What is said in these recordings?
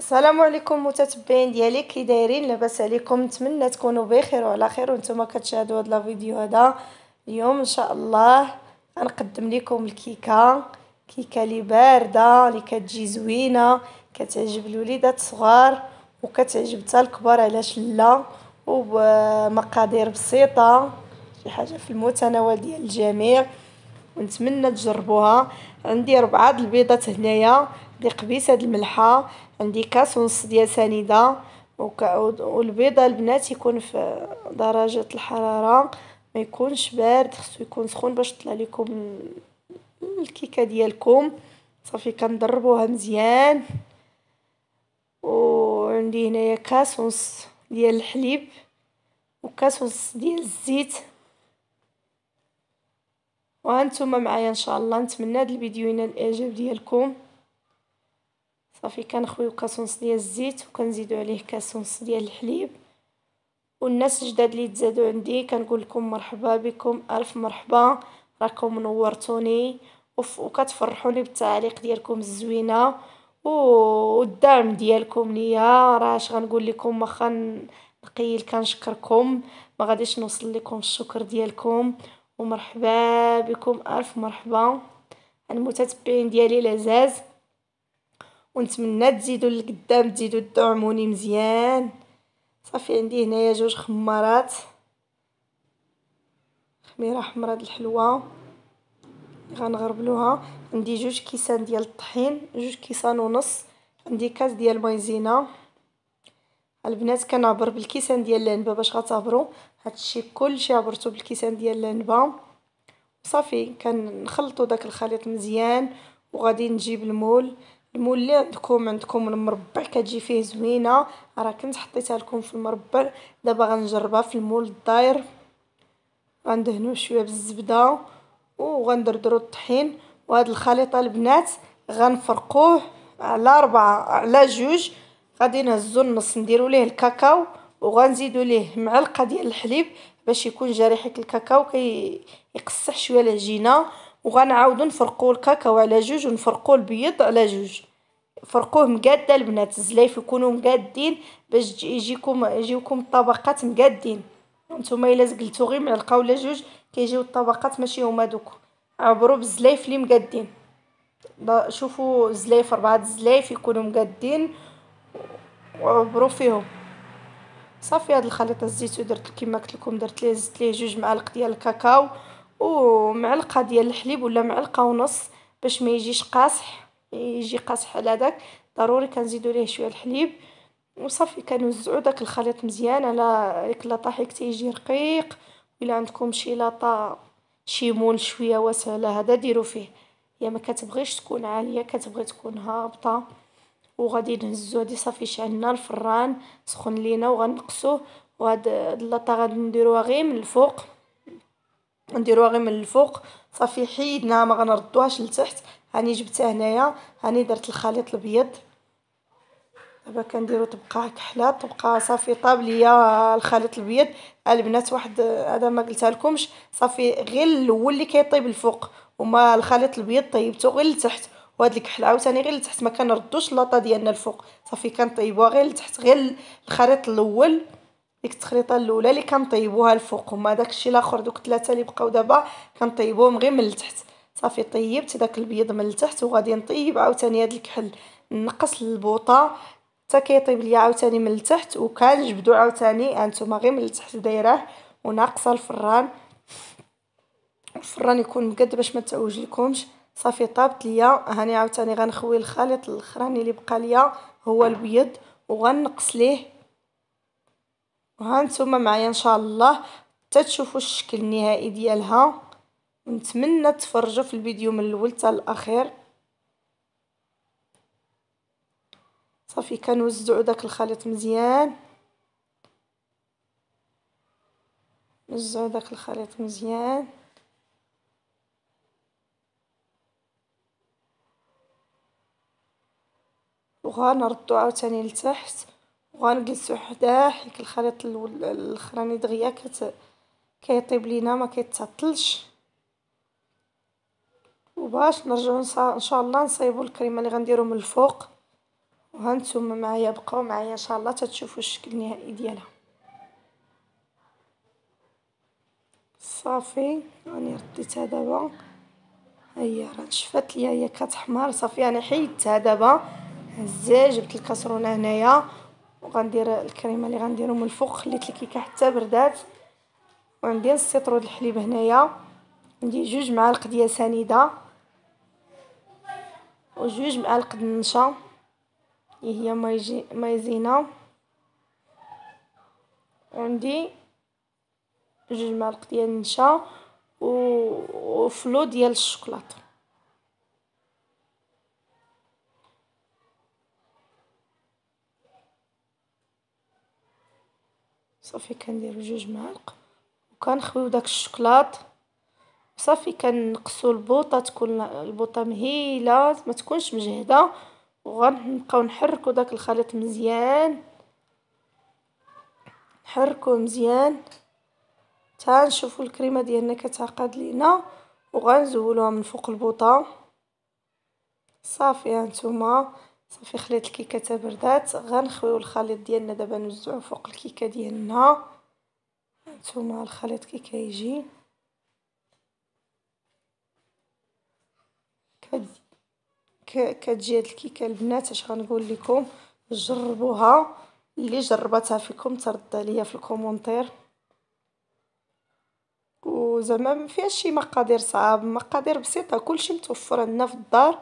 السلام عليكم متتبعين ديالي كي دايرين لاباس عليكم نتمنى تكونوا بخير وعلى خير وانتم كتشاهدوا هذا الفيديو هذا اليوم ان شاء الله غنقدم لكم الكيكه كيكه لي بارده اللي كتجي زوينه كتعجب الوليدات الصغار وكتعجب حتى الكبار علاش لا ومقادير بسيطه شي حاجه في المتناول ديال الجميع ونتمنى تجربوها عندي ربعه البيضات هنايا لي قبيس هاد الملحه عندي كاس ونص ديال سنيده والبيضه البنات يكون في درجه الحراره ما يكونش بارد خصو يكون سخون باش طلع لكم الكيكه ديالكم صافي كندربوها مزيان وعندي هنايا كاس ونص ديال الحليب وكاس ونص ديال الزيت وهانتوما معايا ان شاء الله نتمنى هذا الفيديو ينال الاعجاب ديالكم صافي كنخويو كاسونس ديال الزيت وكنزيدو عليه كاسونس ديال الحليب والناس الجداد اللي تزادوا عندي كنقول لكم مرحبا بكم الف مرحبا راكم نورتوني وكتفرحوني بالتعليق ديالكم الزوينه والدعم ديالكم ليا راه اش غنقول لكم واخا نقيل كنشكركم ما غاديش نوصل لكم الشكر ديالكم ومرحبا بكم الف مرحبا المتتبعين ديالي لزاز ونتمنى تزيدوا للقدام تزيدوا تدعموني مزيان صافي عندي هنايا جوج خمارات خميره حمراء د الحلوه غنغربلوها عندي جوج كيسان ديال الطحين جوج كيسان ونص عندي كاس ديال مايزينا البنات كنعبر بالكيسان ديال العنبه باش غتعبروا هادشي كلشي عبرتو بالكيسان ديال العنبه صافي كنخلطوا داك الخليط مزيان وغادي نجيب المول المولي عندكم عندكم المربع كتجي فيه زوينه راه كنت حطيتها لكم في المربع دابا غنجربها في المول الداير غندهنوا شويه بالزبده وغندردروا الطحين وهذا الخليطه البنات غنفرقوه على ربعة على جوج غادي نهزو النص نديرو ليه الكاكاو وغنزيدو ليه معلقه ديال الحليب باش يكون جريحه الكاكاو كيقصح كي شويه العجينه وغنعاودو نفرقو الكاكاو على جوج ونفرقوه البيض على جوج فرقوه مقاده البنات الزلايف يكونوا مقادين باش يجيكم يجيوكم الطبقات مقادين نتوما الا زقلتو غير معلقه ولا جوج كيجيو الطبقات ماشي هما دوك عبروا بالزلايف اللي مقادين شوفوا زلايف اربعه الزلايف يكونوا مقادين وعبروا فيهم صافي هاد الخليط الزيت ودرت كما قلت لكم درت ليه زدت ليه جوج معالق ديال الكاكاو ومعلقه ديال الحليب ولا معلقه ونص باش ما يجيش قاصح يجي قاصح على داك ضروري كنزيدو ليه شويه الحليب وصافي كنوزعو داك الخليط مزيان على ديك حيت تيجي رقيق الا عندكم شي لاطا شي مول شويه واسع هذا ديرو فيه هي ما كتبغيش تكون عاليه كتبغي تكون هابطه وغادي نهزو هادي صافي شعلنا الفران سخن لينا وغنقصوه وهاد اللاطا غادي نديروها غير من الفوق نديروها غير من الفوق صافي حيدناها ما غنردوهاش لتحت هاني جبتها هنايا هاني درت الخليط الابيض دابا كنديرو طبقه كحله طبقه صافي طاب ليا الخليط الابيض البنات واحد هذا ما قلتها لكمش صافي غير الاول اللي كيطيب الفوق وما الخليط الابيض طيبته غير لتحت وهاد الكحله عاوتاني غير لتحت ما كنردوش اللاطه ديالنا الفوق صافي كنطيبوها غير لتحت غير الخليط الاول ديك التخليطه الاولى اللي كنطيبوها الفوق وما داكشي الاخر دوك ثلاثه اللي بقاو دابا كنطيبوهم غير من التحت صافي طيبت داك البيض من التحت وغادي نطيب عاوتاني هاد الكحل نقص البوطه حتى كيطيب ليا عاوتاني من التحت وكنجبدو عاوتاني نتوما غير من التحت دايراه وناقصه الفران الفران يكون مقد باش ما تعوج لكمش صافي طابت ليا هاني عاوتاني غنخوي الخليط الاخراني اللي بقى ليا هو البيض وغنقص ليه وها نتوما معايا ان شاء الله حتى تشوفوا الشكل النهائي ديالها نتمنى تفرجوا في الفيديو من الاول حتى الاخير صافي كنوزعوا داك الخليط مزيان نوزعوا داك الخليط مزيان وغنردو عاوتاني لتحت وغنجلسو حداه حيت الخليط الاخراني دغيا كت كيطيب لينا ما كيتعطلش وباش نرجعو إن شاء الله نصايبو الكريمه اللي غنديرو من الفوق، وهانتوما معايا بقاو معايا إن شاء الله تتشوفوا الشكل النهائي ديالها، صافي راني رديتها دابا هيا راه شفات ليا هي كتحمر صافي أنا حيدتها دابا هزيت جبت الكاسرونه هنايا وغندير الكريمه اللي غنديرو من الفوق خليت الكيكه حتى بردات، وعندي نص سيترو الحليب هنايا، عندي جوج معالق ديال سنيده. وجوج معالق اللي هي مايجي مايزينا عندي جوج معالق ديال النشا و وفلو ديال الشوكولاته صافي كندير جوج معالق وكنخويو داك الشوكولات صافي كنقصو البوطة تكون البوطة مهيلة متكونش مجهدة وغنبقاو نحركو داك الخليط مزيان نحركوه مزيان حتى نشوفوا الكريمة ديالنا كتعقد لينا وغنزولوها من فوق البوطة صافي هانتوما صافي خليط الكيكة تبردات غنخويو الخليط ديالنا دابا نوزعوه فوق الكيكة ديالنا هانتوما الخليط كي كيجي واحد كتجي هاد الكيكة البنات اش غنقول لكم جربوها اللي جربتها فيكم ترد عليا في الكومونتير وزعما ما فيهاش شي مقادير صعاب مقادير بسيطه كلشي متوفر عندنا في الدار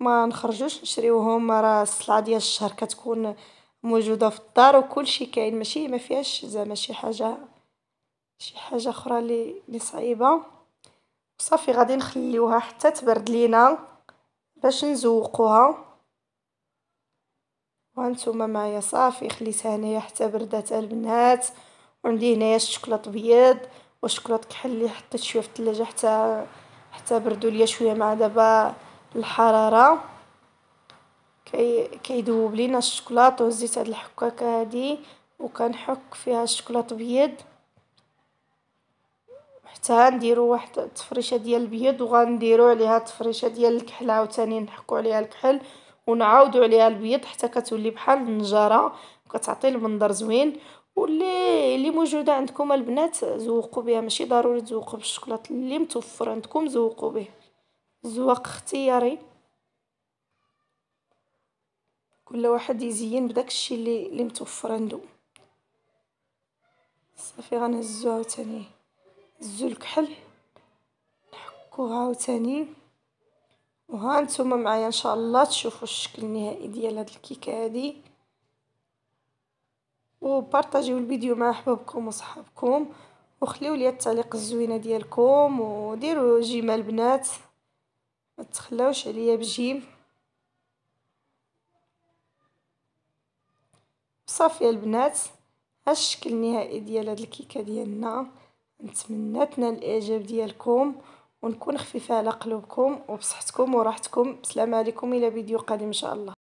ما نخرجوش نشريوهم راه السلعه ديال الشهر كتكون موجوده في الدار وكلشي كاين ماشي ما فيهاش زعما شي حاجه شي حاجه اخرى اللي صعيبه صافي غادي نخليوها حتى تبرد لينا باش نزوقوها وانتم معايا صافي خليتها هنايا حتى بردات البنات وعندي هنايا الشوكولاط بيض والشكلاط كحل اللي حطيت شويه في الثلاجه حتى حتى بردوا ليا شويه مع دابا الحراره كي كيذوب لينا الشوكولاط وهزيت هاد الحكاكه هادي وكنحك فيها الشوكولاط بيض حتى نديرو واحد التفريشه ديال البيض وغنديرو عليها التفريشه ديال الكحل عاوتاني نحكو عليها الكحل ونعاودو عليها البيض حتى كتولي بحال النجاره وكتعطي المنظر زوين واللي اللي موجوده عندكم البنات زوقوا بها ماشي ضروري تزوقوا بالشكلاط اللي متوفر عندكم زوقوا به زواق اختياري كل واحد يزين بداك الشيء اللي اللي متوفر عنده صافي غنهزو عاوتاني الزول الكحل نحكوها عاوتاني وها نتوما معايا ان شاء الله تشوفوا الشكل النهائي ديال هاد الكيكه هادي وبارطاجيو الفيديو مع احبابكم وصحابكم وخليو لي التعليق الزوينه ديالكم وديروا جيم البنات ما تخلاوش عليا بجيم صافي البنات ها الشكل النهائي ديال هاد الكيكه ديالنا نتمنى تنال الاعجاب ديالكم ونكون خفيفه على قلوبكم وبصحتكم وراحتكم السلام عليكم الى فيديو قادم ان شاء الله